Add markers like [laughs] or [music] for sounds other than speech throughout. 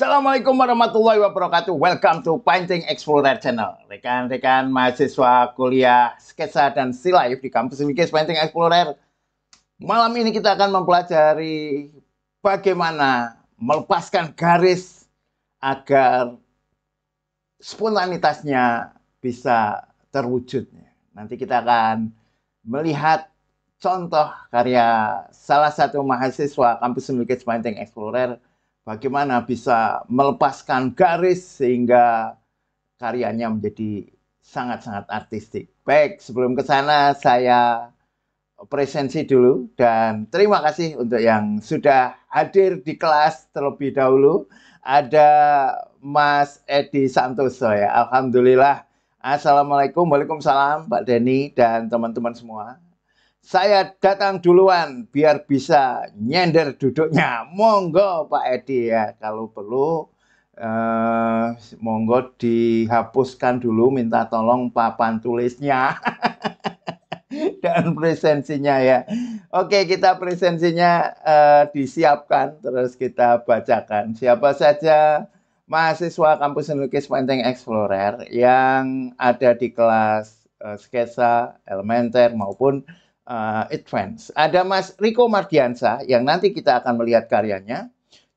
Assalamualaikum warahmatullahi wabarakatuh. Welcome to Painting Explorer Channel. Rekan-rekan mahasiswa kuliah sketsa dan silai di kampus UGS Painting Explorer. Malam ini kita akan mempelajari bagaimana melepaskan garis agar spontanitasnya bisa terwujud. Nanti kita akan melihat contoh karya salah satu mahasiswa kampus UGS Painting Explorer bagaimana bisa melepaskan garis sehingga karyanya menjadi sangat-sangat artistik. Baik, sebelum ke sana saya presensi dulu dan terima kasih untuk yang sudah hadir di kelas terlebih dahulu. Ada Mas Edi Santoso ya. Alhamdulillah. Assalamualaikum, Waalaikumsalam Pak Denny dan teman-teman semua saya datang duluan biar bisa nyender duduknya. Monggo Pak Edi ya, kalau perlu eh, monggo dihapuskan dulu minta tolong papan tulisnya [laughs] dan presensinya ya. Oke kita presensinya eh, disiapkan terus kita bacakan. Siapa saja mahasiswa kampus Nukis Penting Explorer yang ada di kelas eh, sketsa elementer maupun uh, advance. Ada Mas Riko Mardiansa yang nanti kita akan melihat karyanya.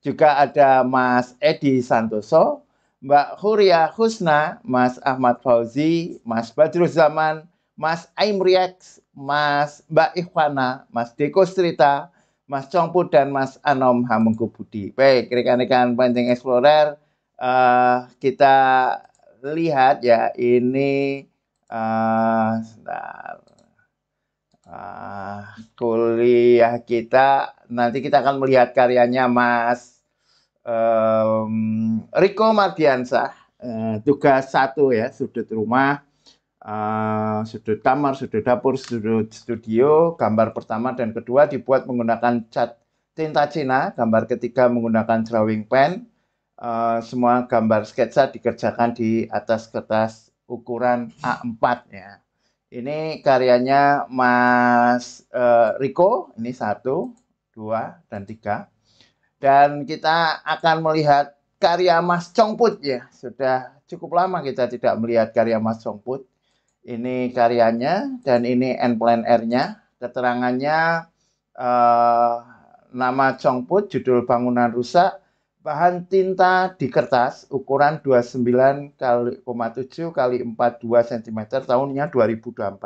Juga ada Mas Edi Santoso, Mbak Huria Husna, Mas Ahmad Fauzi, Mas Badru Zaman, Mas Aimriax, Mas Mbak Ikhwana, Mas Deko Strita, Mas Congput dan Mas Anom Hamengku Budi. Baik, rekan-rekan Panjang Explorer, uh, kita lihat ya ini uh, sebentar. Ah, kuliah kita nanti kita akan melihat karyanya Mas um, Riko Mardiansyah uh, eh, tugas satu ya sudut rumah uh, sudut kamar sudut dapur sudut studio gambar pertama dan kedua dibuat menggunakan cat tinta Cina gambar ketiga menggunakan drawing pen uh, semua gambar sketsa dikerjakan di atas kertas ukuran A4 ya ini karyanya Mas uh, Riko, ini satu, dua, dan tiga. Dan kita akan melihat karya Mas Congput ya. Sudah cukup lama kita tidak melihat karya Mas Congput. Ini karyanya dan ini end plan R-nya. Keterangannya uh, nama Congput, judul bangunan rusak, Bahan tinta di kertas ukuran 29,7 kali 42 cm tahunnya 2024.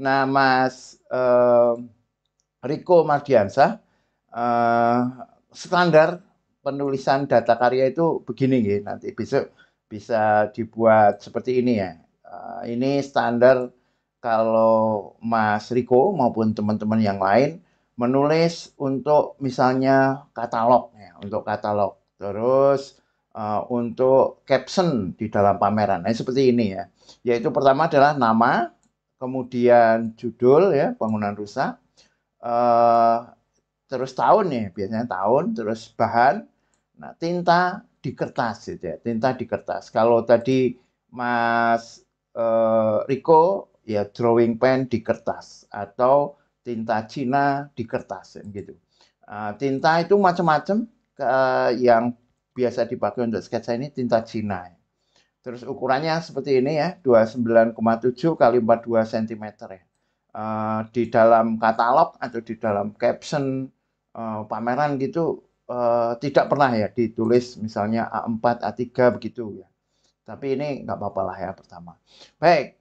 Nah, Mas eh, Riko Mardiansah eh, standar penulisan data karya itu begini ya nanti besok bisa dibuat seperti ini ya. Eh, ini standar kalau Mas Riko maupun teman-teman yang lain menulis untuk misalnya katalog ya, untuk katalog Terus uh, untuk caption di dalam pameran, nah, seperti ini ya. Yaitu pertama adalah nama, kemudian judul ya bangunan rusak, uh, terus tahun ya biasanya tahun, terus bahan, nah tinta di kertas gitu ya, tinta di kertas. Kalau tadi Mas uh, Riko ya drawing pen di kertas atau tinta Cina di kertas gitu. Uh, tinta itu macam-macam ke yang biasa dipakai untuk sketsa ini tinta Cina. Terus ukurannya seperti ini ya, 29,7 kali 42 cm ya. Uh, di dalam katalog atau di dalam caption uh, pameran gitu uh, tidak pernah ya ditulis misalnya A4, A3 begitu ya. Tapi ini nggak apa-apa lah ya pertama. Baik,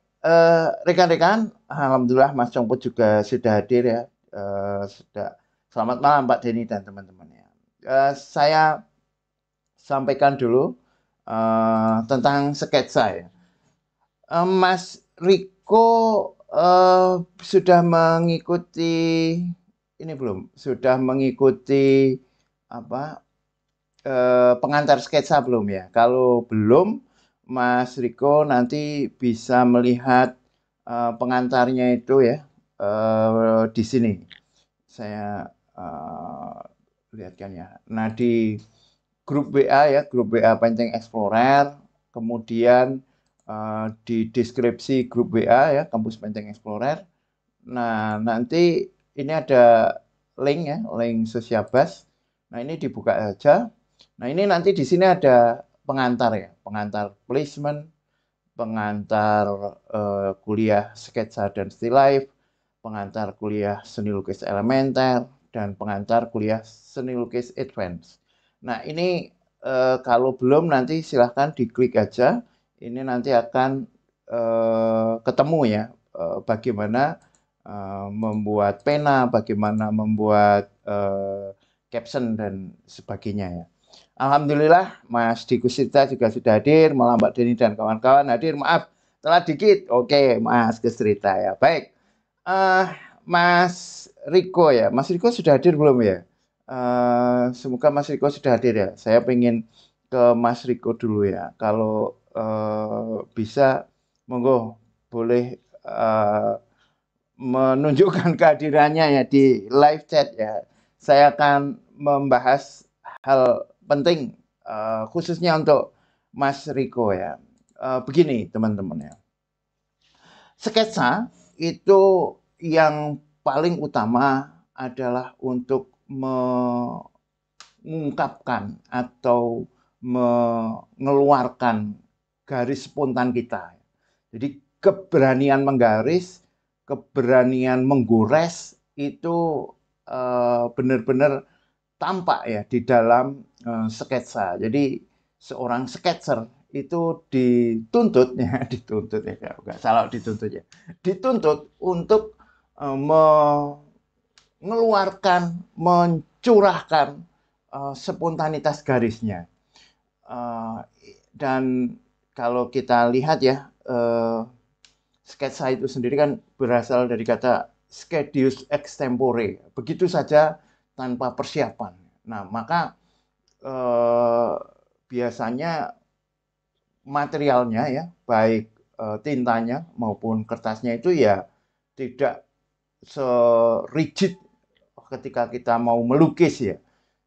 rekan-rekan, uh, alhamdulillah Mas Congko juga sudah hadir ya. Uh, sudah. Selamat malam Pak Denny dan teman-teman. Ya. Eh, saya sampaikan dulu uh, tentang sketsa ya. Uh, Mas Riko uh, sudah mengikuti ini belum? Sudah mengikuti apa uh, pengantar sketsa belum ya? Kalau belum, Mas Riko nanti bisa melihat uh, pengantarnya itu ya uh, di sini. Saya uh, Lihatkan ya. Nah di grup WA ya, grup WA Pancing Explorer, kemudian uh, di deskripsi grup WA ya, kampus Pancing Explorer. Nah nanti ini ada link ya, link Sosiabas. Nah ini dibuka aja. Nah ini nanti di sini ada pengantar ya, pengantar placement, pengantar uh, kuliah sketsa dan still life, pengantar kuliah seni lukis elementer, dan pengantar kuliah seni lukis advance. Nah ini e, kalau belum nanti silahkan diklik aja. Ini nanti akan e, ketemu ya e, bagaimana e, membuat pena, bagaimana membuat e, caption dan sebagainya ya. Alhamdulillah Mas Dikusita juga sudah hadir, malam Mbak Deni dan kawan-kawan hadir. Maaf telah dikit. Oke Mas Gusrita ya. Baik. Uh, Mas Riko ya. Mas Riko sudah hadir belum ya? Uh, semoga Mas Riko sudah hadir ya. Saya pengen ke Mas Riko dulu ya. Kalau uh, bisa, monggo boleh uh, menunjukkan [laughs] kehadirannya ya di live chat ya. Saya akan membahas hal penting uh, khususnya untuk Mas Riko ya. Uh, begini teman-teman ya. Sketsa itu yang paling utama adalah untuk mengungkapkan atau mengeluarkan garis spontan kita. Jadi keberanian menggaris, keberanian menggores itu eh, benar-benar tampak ya di dalam eh, sketsa. Jadi seorang sketser itu dituntut ya [laughs] dituntut ya nggak salah dituntut ya dituntut untuk Eh, mengeluarkan, mencurahkan uh, spontanitas garisnya. Eh, dan kalau kita lihat ya, sketsa itu sendiri kan berasal dari kata skedius extempore, begitu saja tanpa persiapan. Nah, maka biasanya materialnya ya, baik tintanya maupun kertasnya itu ya tidak serigid ketika kita mau melukis ya.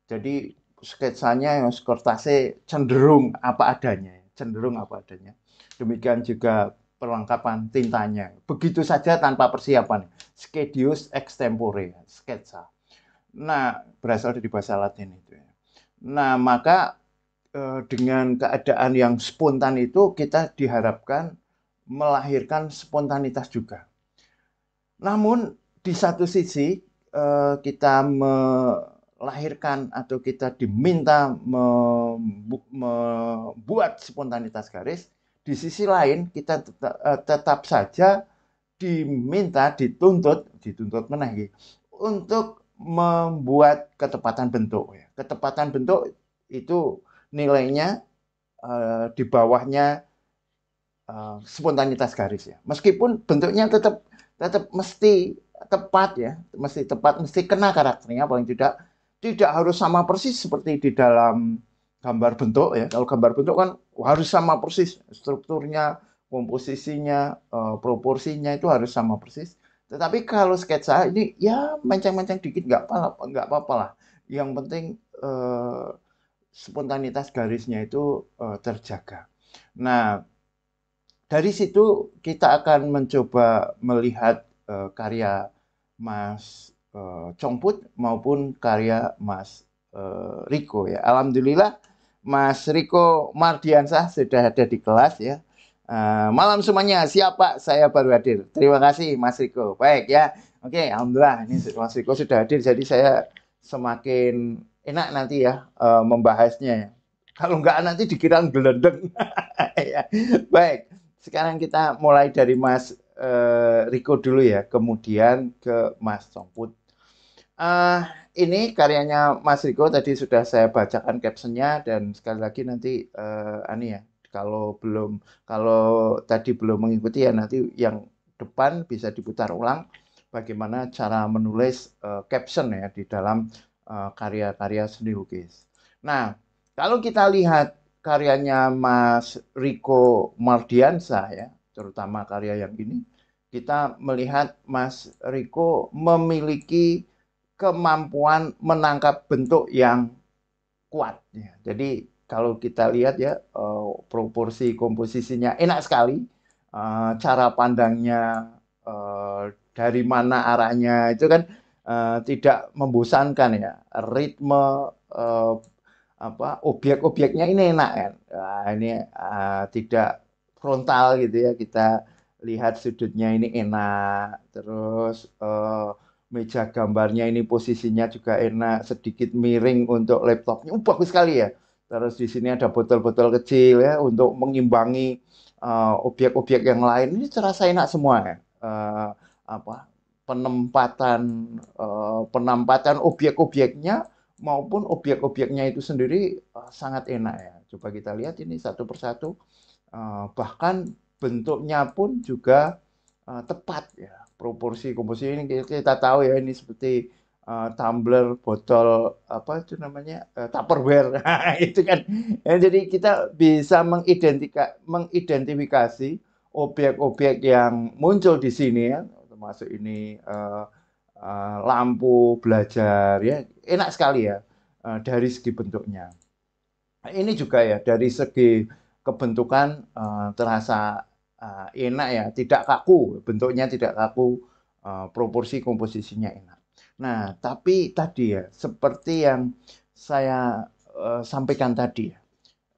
Jadi sketsanya yang skortase cenderung apa adanya, cenderung apa adanya. Demikian juga perlengkapan tintanya. Begitu saja tanpa persiapan. Skedius extempore, sketsa. Nah, berasal dari bahasa Latin itu ya. Nah, maka eh, dengan keadaan yang spontan itu kita diharapkan melahirkan spontanitas juga. Namun di satu sisi eh, kita melahirkan atau kita diminta membuat spontanitas garis, di sisi lain kita tetap eh, saja diminta, dituntut, dituntut menahi untuk membuat ketepatan bentuk. Ya. Ketepatan bentuk itu nilainya eh, di bawahnya spontanitas garis ya. Meskipun bentuknya tetap tetap mesti tepat ya mesti tepat mesti kena karakternya paling tidak tidak harus sama persis seperti di dalam gambar bentuk ya kalau gambar bentuk kan harus sama persis strukturnya komposisinya uh, proporsinya itu harus sama persis tetapi kalau sketsa ini ya menceng-menceng dikit nggak apa nggak apa lah yang penting uh, spontanitas garisnya itu uh, terjaga nah dari situ kita akan mencoba melihat Eh, karya Mas uh, eh, Congput maupun karya Mas uh, Riko ya. Alhamdulillah Mas Riko Mardiansah sudah ada di kelas ya. Uh, malam semuanya, siapa saya baru hadir. Terima kasih Mas Riko. Baik ya. Oke, alhamdulillah ini Mas Riko sudah hadir jadi saya semakin enak nanti ya uh, membahasnya ya. Kalau enggak nanti dikira gelendeng. [laughs] ya. Baik, sekarang kita mulai dari Mas Eh, Riko dulu ya, kemudian ke Mas Songput. Uh, eh, ini karyanya Mas Riko tadi sudah saya bacakan captionnya dan sekali lagi nanti uh, eh, ani ya kalau belum kalau tadi belum mengikuti ya nanti yang depan bisa diputar ulang bagaimana cara menulis uh, caption ya di dalam karya-karya uh, seni lukis. Nah, kalau kita lihat karyanya Mas Riko Mardiansa ya, terutama karya yang ini, kita melihat Mas Riko memiliki kemampuan menangkap bentuk yang kuat. Ya. Jadi kalau kita lihat ya eh, proporsi komposisinya enak sekali, eh, cara pandangnya eh, dari mana arahnya itu kan tidak membosankan ya, ritme apa obyek-obyeknya ini enak kan, ini tidak frontal gitu ya kita lihat sudutnya ini enak terus uh, meja gambarnya ini posisinya juga enak sedikit miring untuk laptopnya uh, bagus sekali ya terus di sini ada botol-botol kecil ya untuk mengimbangi eh, obyek objek uh, yang lain ini terasa enak semua ya uh, apa penempatan uh, penempatan objek-objeknya maupun objek-objeknya itu sendiri uh, sangat enak ya coba kita lihat ini satu persatu Eh, bahkan bentuknya pun juga eh, tepat ya proporsi komposisi ini kita tahu ya ini seperti uh, tumbler botol apa itu namanya uh, tupperware [laughs] nah, itu kan ya, jadi kita bisa mengidentika mengidentifikasi obyek-obyek yang muncul di sini ya termasuk ini uh, uh, lampu belajar ya enak sekali ya uh, dari segi bentuknya nah, ini juga ya dari segi kebentukan uh, terasa uh, enak ya, tidak kaku, bentuknya tidak kaku, uh, proporsi komposisinya enak. Nah, tapi tadi ya, seperti yang saya uh, sampaikan tadi ya,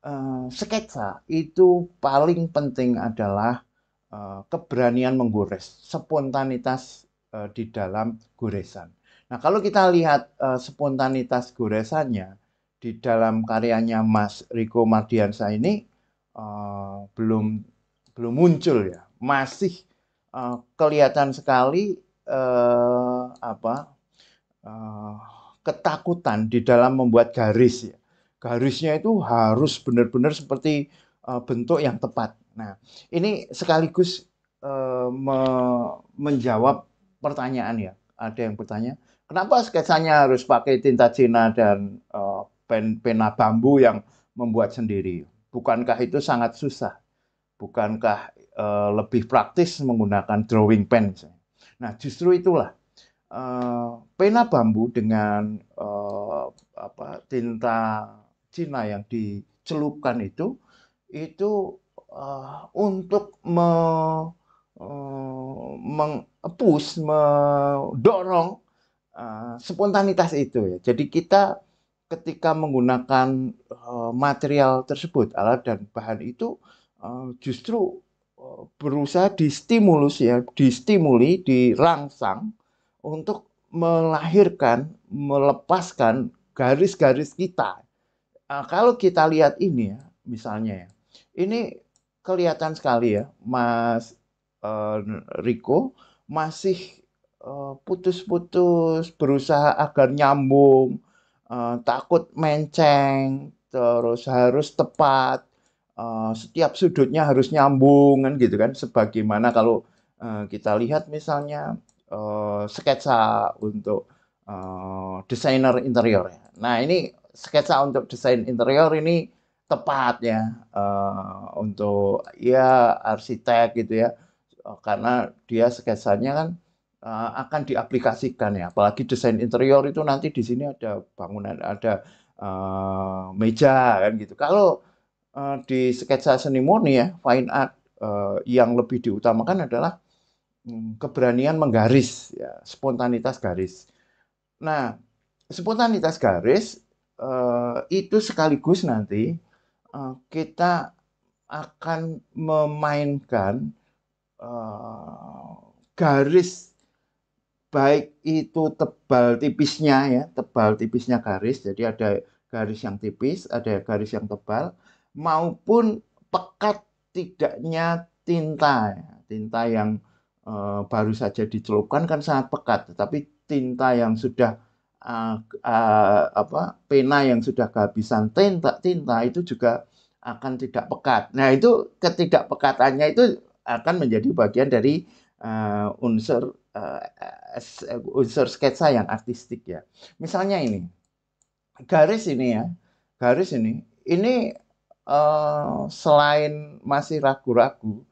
uh, sketsa itu paling penting adalah uh, keberanian menggores, spontanitas uh, di dalam goresan. Nah, kalau kita lihat uh, spontanitas goresannya di dalam karyanya Mas Riko Mardiansa ini Eh, belum belum muncul ya masih uh, kelihatan sekali uh, apa uh, ketakutan di dalam membuat garis ya garisnya itu harus benar-benar seperti uh, bentuk yang tepat nah ini sekaligus uh, me menjawab pertanyaan ya ada yang bertanya kenapa sketsanya harus pakai tinta Cina dan uh, pen pena bambu yang membuat sendiri Bukankah itu sangat susah? Bukankah e, lebih praktis menggunakan drawing pen? Misalnya? Nah, justru itulah e, pena bambu dengan e, apa, tinta Cina yang dicelupkan itu itu e, untuk me, e, mengepus, mendorong e, spontanitas itu ya. Jadi kita ketika menggunakan eh, material tersebut, alat dan bahan itu eh, justru eh, berusaha distimulus ya, distimuli, dirangsang untuk melahirkan, melepaskan garis-garis kita. uh, kalau kita lihat ini ya, misalnya ya, ini kelihatan sekali ya, Mas uh, Riko masih putus-putus, uh, berusaha agar nyambung, Eh, takut menceng, terus harus tepat, uh, setiap sudutnya harus nyambung kan gitu kan. Sebagaimana kalau uh, kita lihat misalnya uh, sketsa untuk uh, desainer interior Nah ini sketsa untuk desain interior ini tepat ya uh, untuk ya arsitek gitu ya karena dia sketsanya kan Eh, akan diaplikasikan ya. Apalagi desain interior itu nanti di sini ada bangunan, ada uh, meja kan gitu. Kalau uh, di sketsa seni murni ya, fine art uh, yang lebih diutamakan adalah um, keberanian menggaris, ya, spontanitas garis. Nah, spontanitas garis uh, itu sekaligus nanti uh, kita akan memainkan uh, garis baik itu tebal tipisnya ya, tebal tipisnya garis, jadi ada garis yang tipis, ada garis yang tebal, maupun pekat tidaknya tinta, ya. tinta yang e, baru saja dicelupkan kan sangat pekat, tetapi tinta yang sudah e, e, apa pena yang sudah kehabisan tinta tinta itu juga akan tidak pekat. Nah itu ketidakpekatannya itu akan menjadi bagian dari uh, unsur uh, unsur sketsa yang artistik ya. Misalnya ini garis ini ya, garis ini ini uh, selain masih ragu-ragu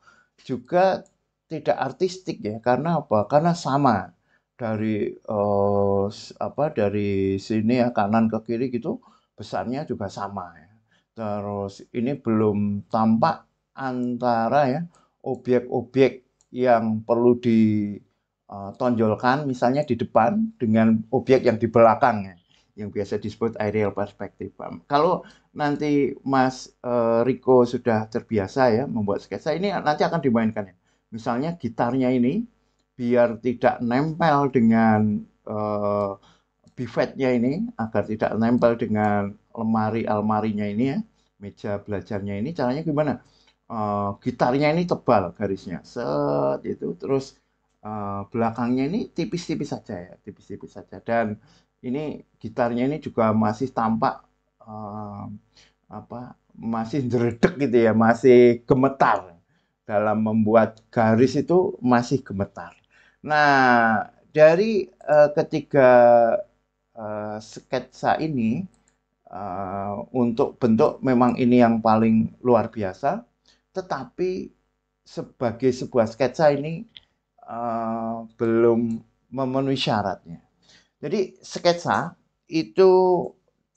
juga tidak artistik ya karena apa? Karena sama dari uh, apa dari sini ya kanan ke kiri gitu besarnya juga sama ya. Terus ini belum tampak antara ya objek-objek yang perlu di Eh, tonjolkan misalnya di depan dengan objek yang di belakang ya, yang biasa disebut aerial perspective Kalau nanti Mas eh, Riko sudah terbiasa ya membuat sketsa ini nanti akan dimainkan ya. Misalnya gitarnya ini biar tidak nempel dengan uh, eh, bivetnya ini agar tidak nempel dengan lemari almarinya ini ya meja belajarnya ini caranya gimana? Uh, gitarnya ini tebal garisnya set itu terus Eh, belakangnya ini tipis-tipis saja ya, tipis-tipis saja. Dan ini gitarnya ini juga masih tampak uh, apa masih jeredek gitu ya, masih gemetar dalam membuat garis itu masih gemetar. Nah dari uh, ketiga uh, sketsa ini uh, untuk bentuk memang ini yang paling luar biasa, tetapi sebagai sebuah sketsa ini Eh, belum memenuhi syaratnya. Jadi sketsa itu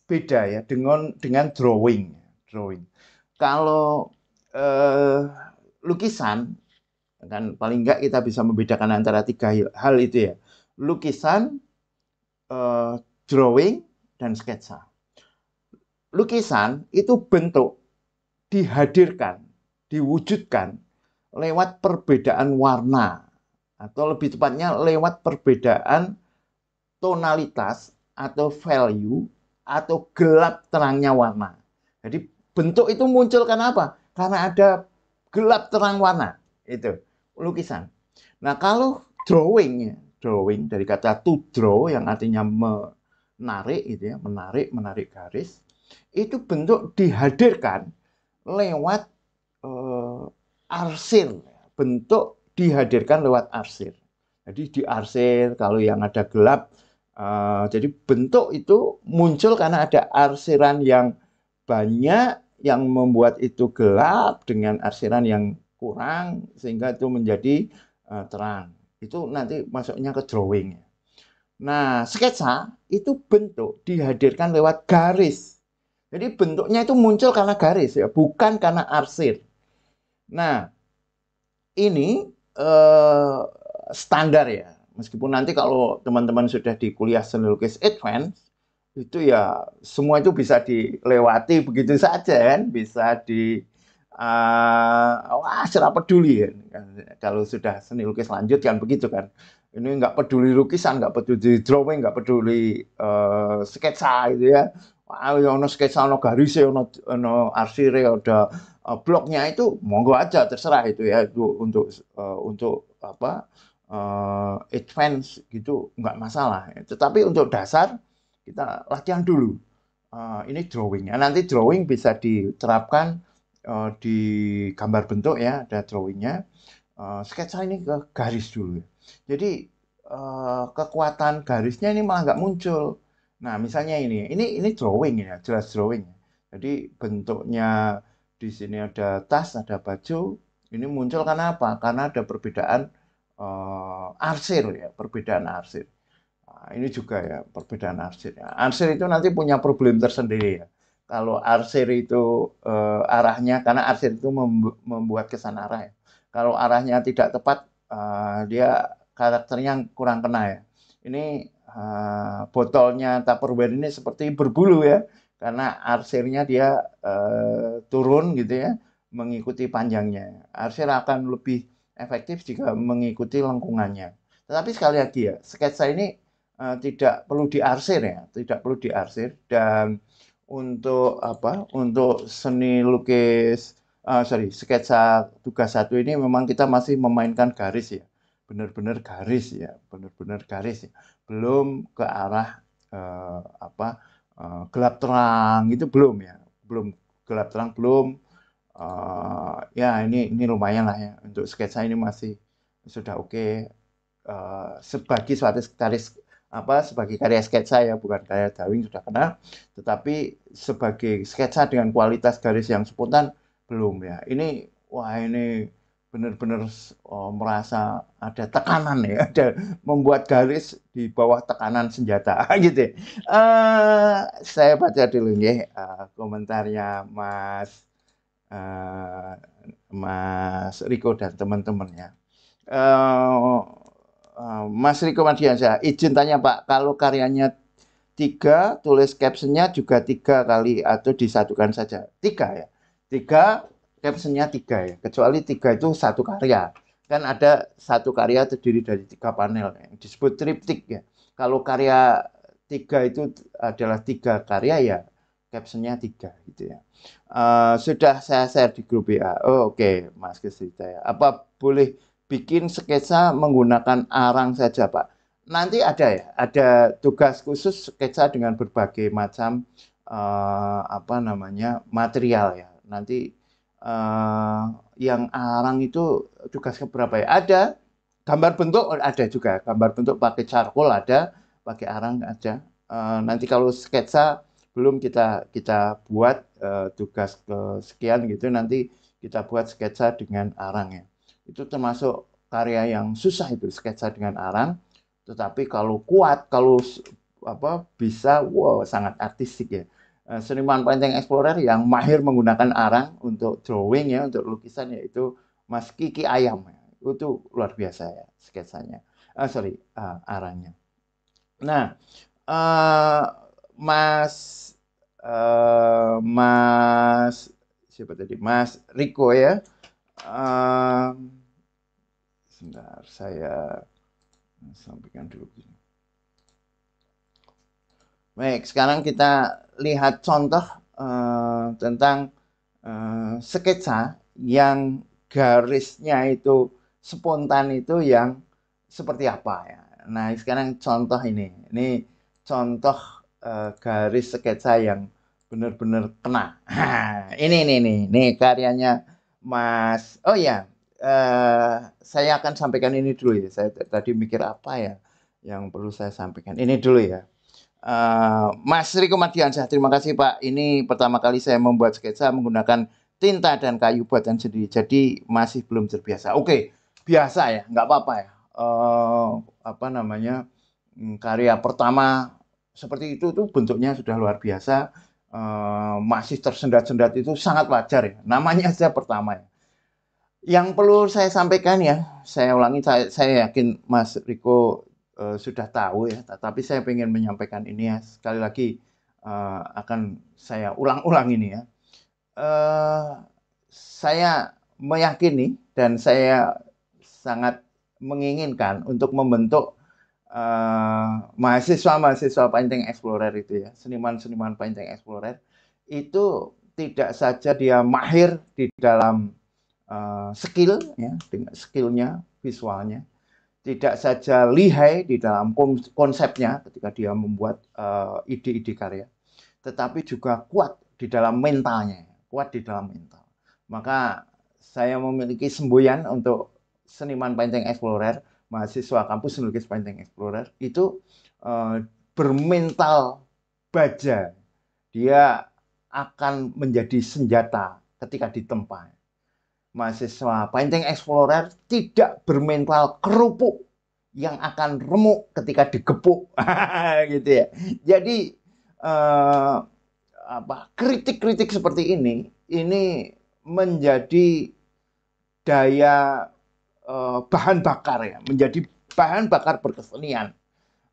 beda ya dengan dengan drawing, drawing. Kalau eh, lukisan kan paling enggak kita bisa membedakan antara tiga hal itu ya. Lukisan, eh, drawing dan sketsa. Lukisan itu bentuk dihadirkan, diwujudkan lewat perbedaan warna atau lebih tepatnya lewat perbedaan tonalitas atau value atau gelap terangnya warna. Jadi bentuk itu muncul karena apa? Karena ada gelap terang warna itu lukisan. Nah kalau drawing drawing dari kata to draw yang artinya menarik itu ya menarik menarik garis itu bentuk dihadirkan lewat uh, eh, arsir bentuk dihadirkan lewat arsir. Jadi di arsir kalau yang ada gelap, uh, jadi bentuk itu muncul karena ada arsiran yang banyak yang membuat itu gelap dengan arsiran yang kurang sehingga itu menjadi uh, terang. Itu nanti masuknya ke drawing. Nah, sketsa itu bentuk dihadirkan lewat garis. Jadi bentuknya itu muncul karena garis ya, bukan karena arsir. Nah, ini uh, standar ya. Meskipun nanti kalau teman-teman sudah di kuliah seni lukis advance, itu ya semua itu bisa dilewati begitu saja kan, bisa di uh, wah secara peduli ya. Kalau sudah seni lukis lanjut kan begitu kan. Ini nggak peduli lukisan, nggak peduli drawing, nggak peduli uh, sketsa gitu ya. Wah, ada ya sketsa, ada garis, ada, ono arsire, ada Eh, bloknya itu monggo aja terserah itu ya itu untuk uh, untuk apa uh, advance gitu nggak masalah. Tetapi untuk dasar kita latihan dulu. Uh, ini drawingnya. Nanti drawing bisa diterapkan uh, di gambar bentuk ya, ada drawingnya. Uh, sketsa ini ke garis dulu. Jadi uh, kekuatan garisnya ini malah nggak muncul. Nah misalnya ini, ini ini drawing ya, jelas drawing. Jadi bentuknya di sini ada tas, ada baju. Ini muncul karena apa? Karena ada perbedaan uh, arsir ya, perbedaan arsir. Nah, ini juga ya perbedaan arsir. Ya. Arsir itu nanti punya problem tersendiri ya. Kalau arsir itu uh, arahnya, karena arsir itu membuat kesan arah ya. Kalau arahnya tidak tepat, uh, dia karakternya kurang kena ya. Ini uh, botolnya Tupperware ini seperti berbulu ya karena arsirnya dia eh, turun gitu ya mengikuti panjangnya. Arsir akan lebih efektif jika mengikuti lengkungannya. Tetapi sekali lagi ya, sketsa ini eh, tidak perlu diarsir ya, tidak perlu diarsir dan untuk apa? Untuk seni lukis uh, sorry, sketsa tugas satu ini memang kita masih memainkan garis ya, benar-benar garis ya, benar-benar garis ya, belum ke arah uh, apa Eh, gelap terang gitu belum ya belum gelap terang belum uh, ya ini ini lumayan lah ya untuk sketsa ini masih sudah oke okay. uh, eh, sebagai suatu sekretaris apa sebagai karya sketsa ya bukan karya drawing sudah kena tetapi sebagai sketsa dengan kualitas garis yang spontan belum ya ini wah ini benar-benar oh, merasa ada tekanan ya, ada membuat garis di bawah tekanan senjata [laughs] gitu. Ya. Eh Uh, saya baca dulu ya uh, komentarnya Mas uh, Mas Riko dan teman-temannya. Uh, uh, Mas Riko saya izin tanya Pak, kalau karyanya tiga, tulis captionnya juga tiga kali atau disatukan saja? Tiga ya, tiga captionnya tiga ya kecuali tiga itu satu karya kan ada satu karya terdiri dari tiga panel ya. yang disebut triptik ya kalau karya tiga itu adalah tiga karya ya captionnya tiga gitu ya uh, sudah saya share di grup ya oh, oke okay, Mas Kesita ya apa boleh bikin sketsa menggunakan arang saja Pak nanti ada ya ada tugas khusus sketsa dengan berbagai macam uh, apa namanya material ya nanti uh, yang arang itu tugas berapa ya? Ada gambar bentuk oh, ada juga, gambar bentuk pakai charcoal ada, pakai arang aja Uh, eh, nanti kalau sketsa belum kita kita buat uh, tugas sekian gitu nanti kita buat sketsa dengan arang ya. Itu termasuk karya yang susah itu sketsa dengan arang. Tetapi kalau kuat, kalau apa bisa wow sangat artistik ya. Eh, seniman painting explorer yang mahir menggunakan arang untuk drawing ya untuk lukisan yaitu Mas Kiki Ayam itu luar biasa ya sketsanya uh, sorry uh, arangnya nah uh, Mas uh, Mas siapa tadi Mas Riko ya uh, sebentar saya sampaikan dulu gini. Baik, sekarang kita lihat contoh uh, tentang uh, sketsa yang garisnya itu spontan itu yang seperti apa ya. Nah, sekarang contoh ini. Ini contoh uh, garis sketsa yang benar-benar kena. [laughs] ini ini ini ini karyanya Mas. Oh ya, uh, saya akan sampaikan ini dulu ya. Saya tadi mikir apa ya yang perlu saya sampaikan. Ini dulu ya. Eh, Mas Riko saya terima kasih Pak. Ini pertama kali saya membuat sketsa menggunakan tinta dan kayu buatan sendiri. Jadi masih belum terbiasa. Oke, biasa ya, nggak apa-apa ya. Uh, apa namanya hmm, karya pertama seperti itu tuh bentuknya sudah luar biasa. Uh, masih tersendat-sendat itu sangat wajar ya. Namanya saja pertama ya. Yang perlu saya sampaikan ya, saya ulangi, saya, saya yakin Mas Riko Eh, sudah tahu ya, tapi saya ingin menyampaikan ini ya sekali lagi uh, akan saya ulang-ulang ini ya. Uh, saya meyakini dan saya sangat menginginkan untuk membentuk uh, mahasiswa-mahasiswa painting explorer itu ya, seniman-seniman painting explorer itu tidak saja dia mahir di dalam uh, skill ya, dengan skillnya, visualnya, tidak saja lihai di dalam konsepnya ketika dia membuat eh, ide-ide karya, tetapi juga kuat di dalam mentalnya, kuat di dalam mental. Maka saya memiliki semboyan untuk seniman painting explorer, mahasiswa kampus melukis painting explorer itu uh, bermental baja. Dia akan menjadi senjata ketika ditempa mahasiswa painting Explorer tidak bermental kerupuk yang akan remuk ketika digepuk [laughs] gitu ya. Jadi eh, apa kritik-kritik seperti ini ini menjadi daya eh, bahan bakar ya, menjadi bahan bakar berkesenian.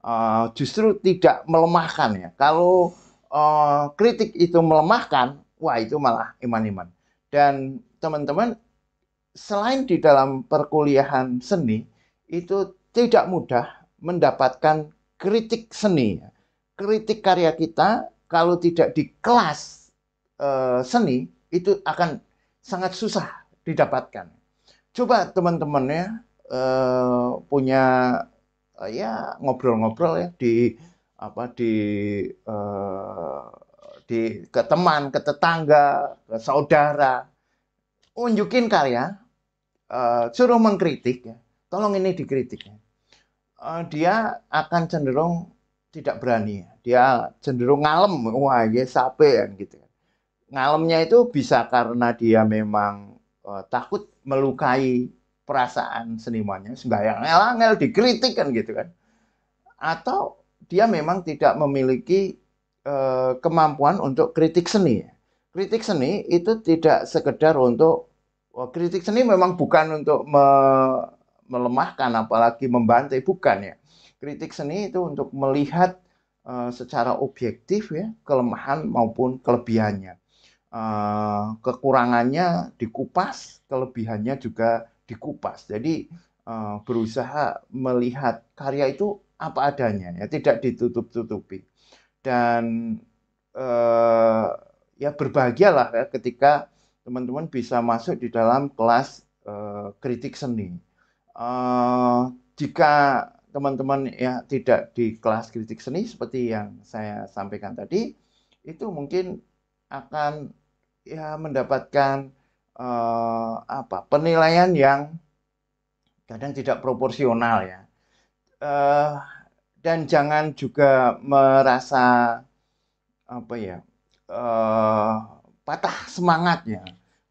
uh, justru tidak melemahkan ya. Kalau uh, kritik itu melemahkan, wah itu malah iman-iman. Dan teman-teman selain di dalam perkuliahan seni itu tidak mudah mendapatkan kritik seni. Kritik karya kita kalau tidak di kelas e, seni itu akan sangat susah didapatkan. Coba teman-teman ya e, eh, punya e, ya ngobrol-ngobrol ya di apa di e, di ke teman, ke tetangga, ke saudara. Unjukin karya Eh, suruh mengkritik ya tolong ini dikritik ya. uh, dia akan cenderung tidak berani ya. dia cenderung ngalem wah iya, ya sape gitu ya. ngalemnya itu bisa karena dia memang uh, takut melukai perasaan senimannya sembahyang ngel-ngel dikritik kan gitu kan atau dia memang tidak memiliki uh, kemampuan untuk kritik seni ya. kritik seni itu tidak sekedar untuk Wah, kritik seni memang bukan untuk me melemahkan, apalagi membantai, bukan ya. Kritik seni itu untuk melihat uh, secara objektif ya kelemahan maupun kelebihannya, uh, kekurangannya dikupas, kelebihannya juga dikupas. Jadi uh, berusaha melihat karya itu apa adanya ya, tidak ditutup-tutupi dan uh, ya berbahagialah ya, ketika teman-teman bisa masuk di dalam kelas uh, kritik seni. Uh, jika teman-teman ya tidak di kelas kritik seni seperti yang saya sampaikan tadi, itu mungkin akan ya mendapatkan uh, apa penilaian yang kadang tidak proporsional ya. Uh, dan jangan juga merasa apa ya uh, patah semangatnya.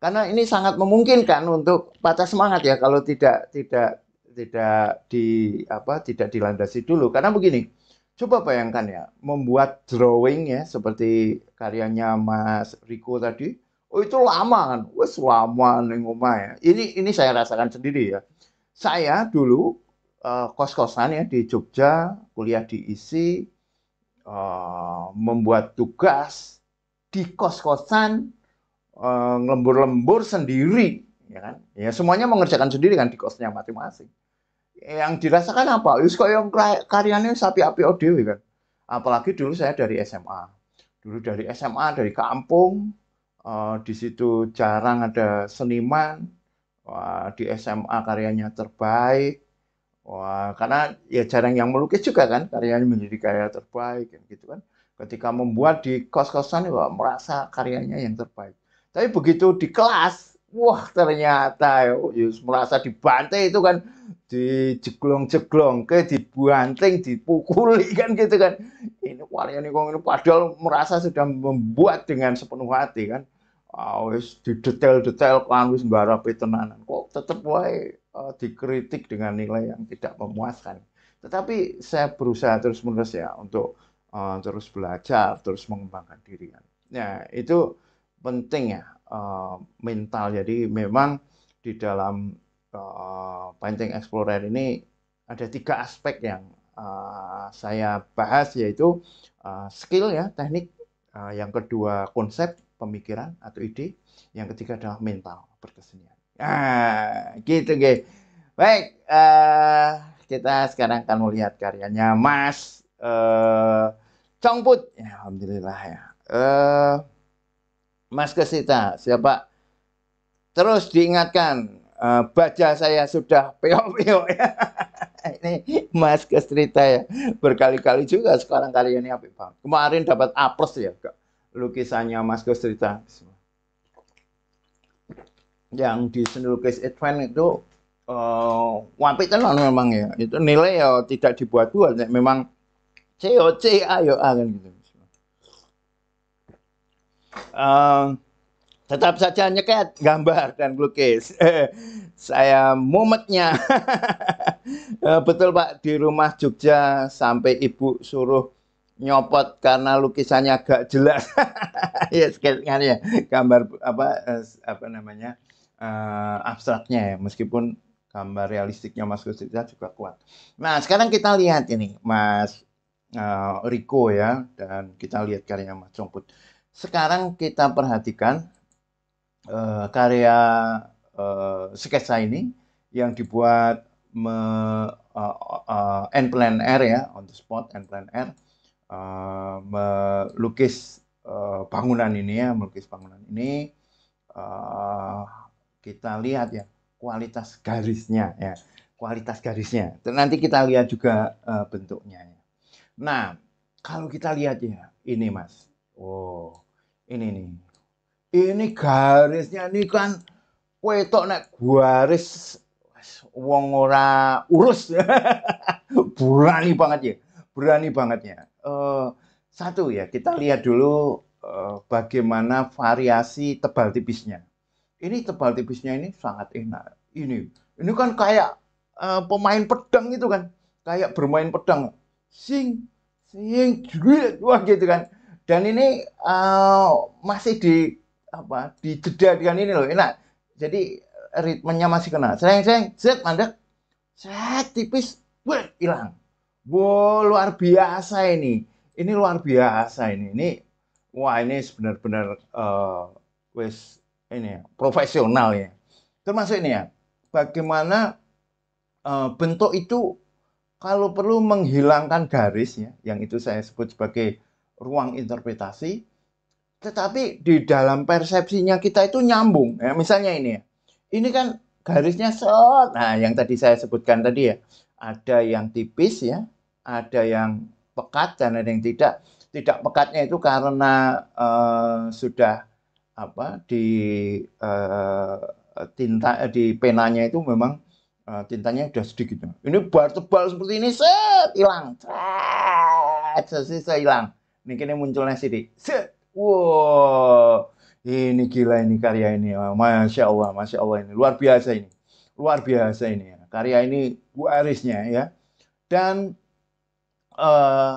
Karena ini sangat memungkinkan untuk patah semangat ya kalau tidak tidak tidak di apa tidak dilandasi dulu karena begini coba bayangkan ya membuat drawing ya seperti karyanya Mas Riko tadi oh itu lama kan wes lama nih ya ini ini saya rasakan sendiri ya saya dulu uh, eh, kos kosan ya di Jogja kuliah di ISI uh, eh, membuat tugas di kos-kosan, eh, lembur-lembur sendiri, ya kan? Ya semuanya mengerjakan sendiri kan di kosnya masing-masing. Yang dirasakan apa? itu kok yang karyanya sapi api odewi kan? Apalagi dulu saya dari SMA, dulu dari SMA dari kampung, eh, di situ jarang ada seniman, Wah, di SMA karyanya terbaik. Wah, karena ya jarang yang melukis juga kan, karyanya menjadi karya terbaik gitu kan. Ketika membuat di kos-kosan ya merasa karyanya yang terbaik. Tapi begitu di kelas, wah ternyata Yus ya, merasa dibantai itu kan dijeglong-jeglong ke dibanting, dipukuli [laughs] kan gitu kan. Ini karya ini ini padahal merasa sudah membuat dengan sepenuh hati kan. Awis ah, di detail detail kan wis nggarapi tenanan kok tetap wae eh, dikritik dengan nilai yang tidak memuaskan. Tetapi saya berusaha terus menerus ya untuk Eh, terus belajar, terus mengembangkan diri. Ya, itu penting ya eh, mental. Jadi memang di dalam uh, eh, Painting Explorer ini ada tiga aspek yang saya bahas yaitu skill ya, teknik. yang kedua konsep pemikiran atau ide. Yang ketiga adalah mental berkesenian. Ah, gitu guys. Baik, uh, kita sekarang akan melihat karyanya Mas uh, Congput, ya alhamdulillah ya. Uh, Mas Kesita, siapa? Terus diingatkan, uh, baja saya sudah peok-peok ya. [laughs] ini Mas Kesita ya, berkali-kali juga sekarang kali ini apa banget. Kemarin dapat apres ya ya, lukisannya Mas Kesita. Yang di lukis Event itu uh, eh, wapit tenan memang ya. Itu nilai ya tidak dibuat-buat, ya. memang C O C A yo A kan gitu. Um, tetap saja nyeket gambar dan lukis. Saya mumetnya. Betul Pak, di rumah Jogja sampai ibu suruh nyopot karena lukisannya agak jelas. ya sekian ya gambar apa apa namanya? Uh, abstraknya ya, meskipun gambar realistiknya Mas Gusti juga kuat. Nah, sekarang kita lihat ini, Mas uh, Rico ya dan kita lihat karya Mas Rumput. Sekarang kita perhatikan uh, karya uh, sketsa ini yang dibuat me, uh, uh, N plan R ya on the spot N plan R uh, melukis uh, bangunan ini ya melukis bangunan ini uh, kita lihat ya kualitas garisnya ya kualitas garisnya. Nanti kita lihat juga uh, bentuknya. Ya. Nah, kalau kita lihat ya, ini Mas. Oh, ini nih. Ini garisnya ini kan wetok nek garis wong ora urus. [laughs] Berani banget ya. Berani banget ya. Uh, satu ya, kita lihat dulu uh, bagaimana variasi tebal tipisnya. Ini tebal tipisnya ini sangat enak. Ini ini kan kayak uh, pemain pedang itu kan. Kayak bermain pedang sing sing duit wah gitu kan dan ini uh, masih di apa di jeda dengan ini loh enak jadi ritmenya masih kena sering sering set mandek set tipis wah hilang wow luar biasa ini ini luar biasa ini ini wah ini benar-benar uh, wes ini ya, profesional ya termasuk ini ya bagaimana uh, bentuk itu kalau perlu menghilangkan garis ya, yang itu saya sebut sebagai ruang interpretasi, tetapi di dalam persepsinya kita itu nyambung. Ya, misalnya ini ya, ini kan garisnya short. nah yang tadi saya sebutkan tadi ya, ada yang tipis ya, ada yang pekat dan ada yang tidak. Tidak pekatnya itu karena uh, sudah apa di uh, tinta eh, di penanya itu memang Eh, tintanya udah sedikit. Ini bar tebal seperti ini, set, hilang. Set, sisa hilang. Ini kini munculnya sini. Set, wow. Ini gila ini karya ini. Ah, Masya Allah, Masya Allah ini. Luar biasa ini. Luar biasa ini. Karya ini warisnya ya. Dan eh,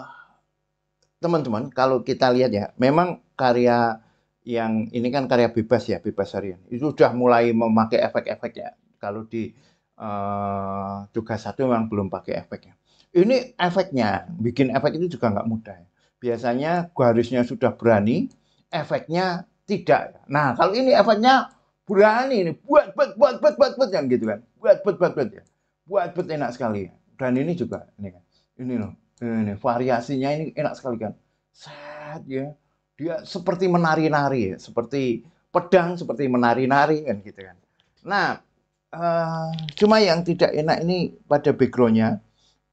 teman-teman, uh, kalau kita lihat ya, memang karya yang ini kan karya bebas ya, bebas harian. Itu sudah mulai memakai efek-efeknya. Kalau di uh, tugas satu memang belum pakai efeknya. Ini efeknya, bikin efek itu juga nggak mudah. Ya. Biasanya garisnya sudah berani, efeknya tidak. Nah kalau ini efeknya berani ini buat buat buat buat buat buat yang gitu kan, buat buat buat buat ya, buat buat enak sekali. Ya. Dan ini juga ini kan, ini loh, ini variasinya ini enak sekali kan. Set ya, dia seperti menari-nari ya, seperti pedang seperti menari-nari kan gitu kan. Nah Eh, cuma yang tidak enak ini pada backgroundnya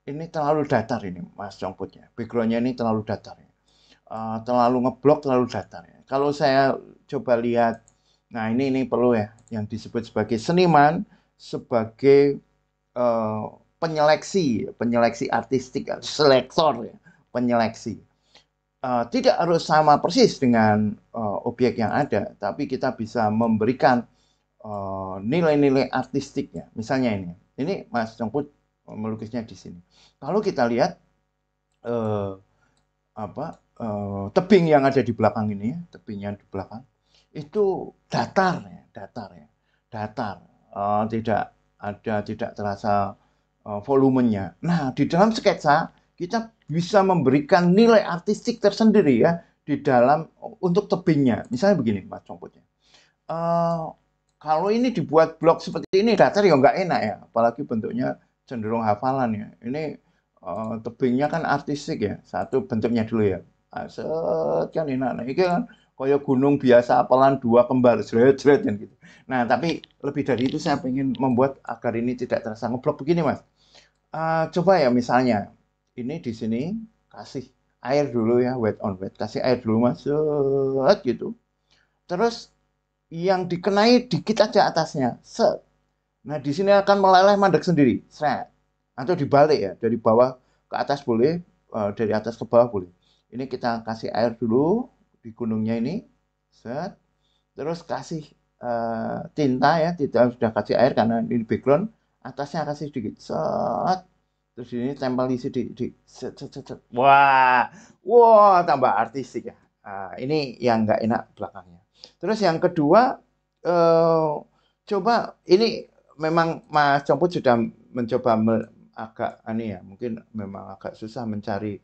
ini terlalu datar ini Mas Jongputnya. Backgroundnya ini terlalu datar. Ya. Uh, terlalu ngeblok, terlalu datar. Ya. Kalau saya coba lihat, nah ini ini perlu ya, yang disebut sebagai seniman, sebagai uh, penyeleksi, penyeleksi artistik, selektor ya, penyeleksi. Uh, tidak harus sama persis dengan uh, objek yang ada, tapi kita bisa memberikan Eh, nilai-nilai artistiknya. Misalnya ini, ini Mas Congkut melukisnya di sini. Kalau kita lihat uh, apa uh, tebing yang ada di belakang ini, ya, tebing yang di belakang itu datar ya, datar ya, datar. Uh, tidak ada tidak terasa uh, volumenya. Nah di dalam sketsa kita bisa memberikan nilai artistik tersendiri ya di dalam untuk tebingnya. Misalnya begini Mas contohnya Uh, kalau ini dibuat blok seperti ini datar ya nggak enak ya, apalagi bentuknya cenderung hafalan ya. Ini uh, tebingnya kan artistik ya, satu bentuknya dulu ya. Aset ah, kan enak, nah, ini kan koyo gunung biasa apalan dua kembar jret jret dan gitu. Nah tapi lebih dari itu saya ingin membuat agar ini tidak terasa ngeblok begini mas. Uh, coba ya misalnya ini di sini kasih air dulu ya wet on wet kasih air dulu mas gitu. Terus yang dikenai dikit aja atasnya. Set. Nah, di sini akan meleleh mandek sendiri. Set. Atau dibalik ya, dari bawah ke atas boleh, eh, dari atas ke bawah boleh. Ini kita kasih air dulu di gunungnya ini. Set. Terus kasih uh, tinta ya, tidak sudah kasih air karena ini background. Atasnya kasih sedikit. Set. Terus ini tempel isi di, di set, set, set, set. Wah, wah tambah artistik ya. Uh, ini yang nggak enak belakangnya. Terus yang kedua uh, coba ini memang Mas Comput sudah mencoba me, agak aneh ya, mungkin memang agak susah mencari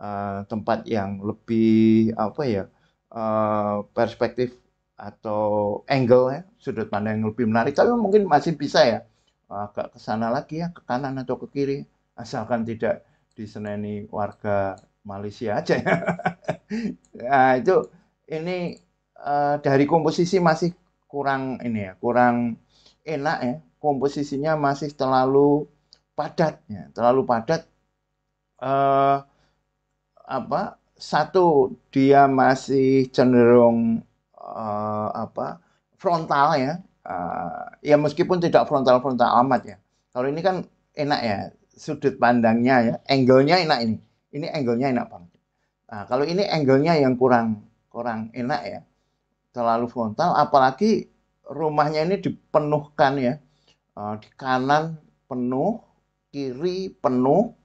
uh, tempat yang lebih apa ya uh, perspektif atau angle ya sudut pandang yang lebih menarik. Tapi mungkin masih bisa ya agak ke sana lagi ya ke kanan atau ke kiri asalkan tidak diseneni warga Malaysia aja ya. [laughs] nah, itu ini uh, dari komposisi masih kurang ini ya, kurang enak ya. Komposisinya masih terlalu padat ya, terlalu padat. Uh, apa satu dia masih cenderung uh, apa frontal ya uh, ya meskipun tidak frontal frontal amat ya kalau ini kan enak ya sudut pandangnya ya angle-nya enak ini ini angle-nya enak banget nah, kalau ini angle-nya yang kurang kurang enak ya terlalu frontal apalagi rumahnya ini dipenuhkan ya eh, di kanan penuh kiri penuh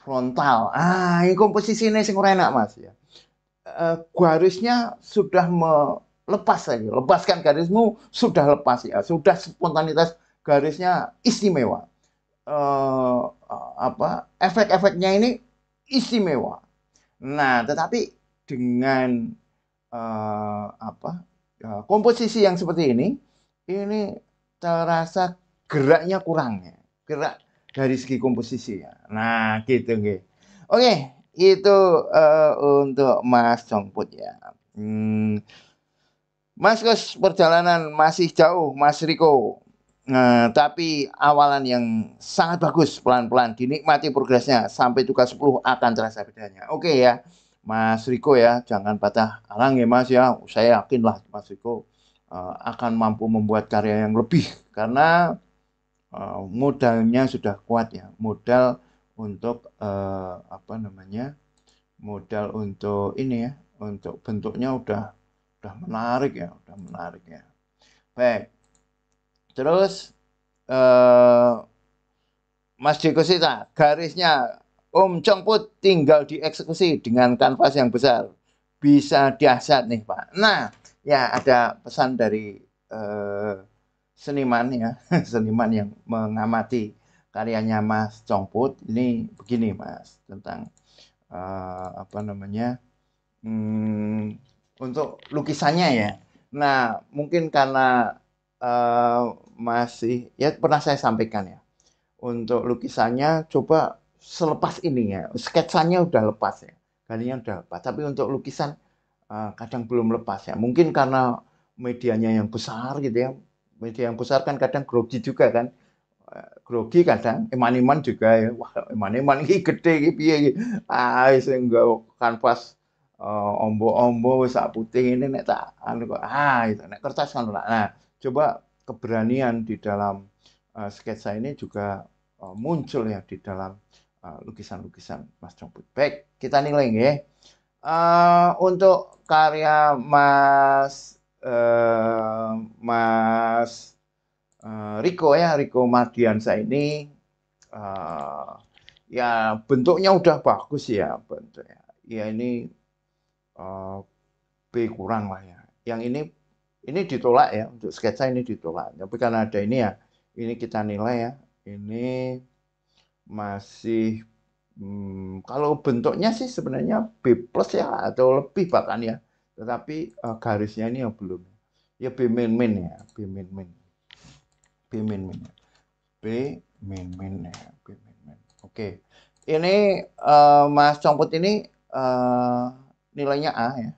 frontal ah ini komposisi ini sing enak mas ya eh, garisnya sudah melepas lagi lepaskan garismu sudah lepas ya sudah spontanitas garisnya istimewa eh, apa efek-efeknya ini istimewa. Nah, tetapi dengan uh, apa uh, komposisi yang seperti ini ini terasa geraknya kurang ya gerak dari segi komposisi ya nah gitu gitu oke itu uh, untuk Mas Jongput ya hmm. Mas Kus perjalanan masih jauh Mas Riko Nah, tapi awalan yang sangat bagus pelan-pelan dinikmati progresnya sampai tugas 10 akan terasa bedanya. Oke okay, ya. Mas Riko ya, jangan patah arang ya Mas ya. Saya yakin lah Mas Riko uh, akan mampu membuat karya yang lebih karena uh, modalnya sudah kuat ya. Modal untuk uh, apa namanya? Modal untuk ini ya, untuk bentuknya udah udah menarik ya, udah menarik ya. Baik. Terus uh, Mas Jeko Sita, garisnya Om Put tinggal dieksekusi dengan kanvas yang besar. Bisa dahsyat nih Pak. Nah, ya ada pesan dari eh, seniman ya, [laughs] seniman yang mengamati karyanya Mas Put. Ini begini Mas, tentang eh, apa namanya, hmm, untuk lukisannya ya. Nah, mungkin karena eh, masih, ya pernah saya sampaikan ya, untuk lukisannya coba selepas ini ya sketsanya udah lepas ya kalian udah lepas tapi untuk lukisan eh, kadang belum lepas ya mungkin karena medianya yang besar gitu ya media yang besar kan kadang grogi juga kan eh, grogi kadang eman-eman juga ya wah eman-eman ini gede ini piye ah sehingga kanvas uh, ombo-ombo sak putih ini nek tak anu kok ah itu nek kertas kan lah nah coba keberanian di dalam uh, sketsa ini juga uh, muncul ya di dalam Ah, lukisan-lukisan Mas Jongput. Baik, kita nilai ya. Uh, untuk karya Mas uh, Mas uh, Riko ya, Riko Mardiansa ini uh, ya bentuknya udah bagus ya bentuknya. Ya ini uh, B kurang lah ya. Yang ini ini ditolak ya untuk sketsa ini ditolak. Tapi karena ada ini ya, ini kita nilai ya. Ini masih hmm, kalau bentuknya sih sebenarnya B plus ya atau lebih bahkan ya tetapi uh, garisnya ini yang belum ya B min min ya B min min B min min B min min ya B min min ya, oke ini uh, Mas Congkut ini uh, nilainya A ya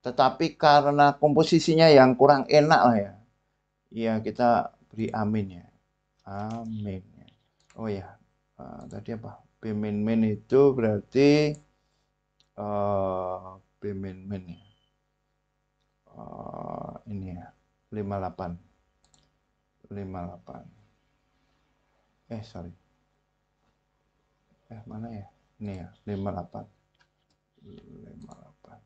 tetapi karena komposisinya yang kurang enak lah ya ya kita beri amin ya amin ya. oh ya uh, tadi apa B min min itu berarti uh, eh, bimin-min ya uh, ini ya 58 58 eh sorry eh mana ya ini ya 58 58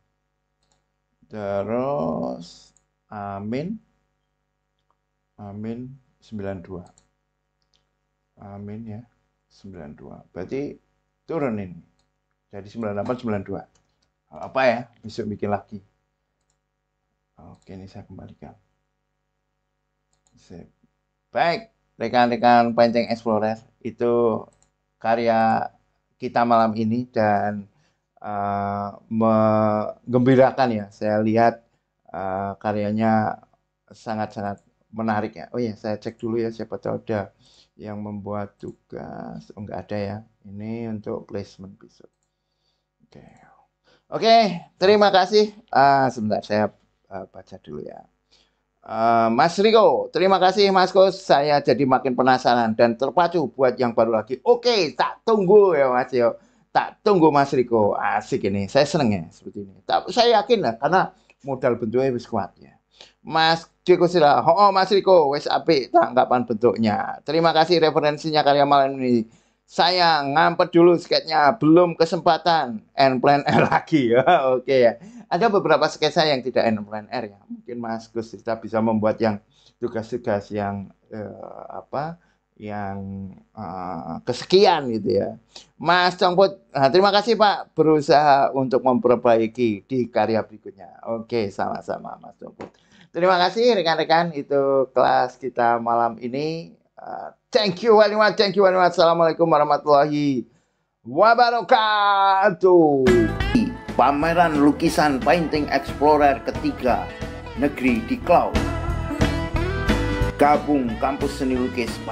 terus amin amin 92 amin ya 92. Berarti turun turunin. Jadi 98, 92. Kalau apa ya, bisa bikin lagi. Oke, ini saya kembalikan. Sip. Baik, rekan-rekan Panceng Explorer, itu karya kita malam ini dan uh, menggembirakan ya. Saya lihat uh, karyanya sangat-sangat menarik ya. Oh iya, saya cek dulu ya siapa tahu ada yang membuat tugas. Oh, enggak ada ya. Ini untuk placement besok. Oke. Okay. Oke, okay, terima kasih. Uh, sebentar saya uh, baca dulu ya. Uh, Mas Riko, terima kasih Mas Kos. Saya jadi makin penasaran dan terpacu buat yang baru lagi. Oke, okay, tak tunggu ya Mas yo. Tak tunggu Mas Riko. Asik ini. Saya seneng ya seperti ini. Tak, saya yakin lah karena modal bentuknya lebih kuat ya. Mas Ciko Kusila, oh Mas Riko, wes api tanggapan bentuknya. Terima kasih referensinya karya malam ini. Saya ngampet dulu sketnya, belum kesempatan. N plan R [laughs] lagi [laughs] oke okay, ya. Ada beberapa sketsa yang tidak N plan R ya. Mungkin Mas Gus kita bisa membuat yang tugas-tugas yang eh, apa? yang uh, kesekian gitu ya. Mas Congput, nah, terima kasih Pak berusaha untuk memperbaiki di karya berikutnya. Oke, sama-sama Mas Congput terima kasih rekan-rekan itu kelas kita malam ini. Uh, thank you very much, thank you very much. Assalamualaikum warahmatullahi wabarakatuh. Pameran lukisan Painting Explorer ketiga Negeri di Cloud. Gabung Kampus Seni Lukis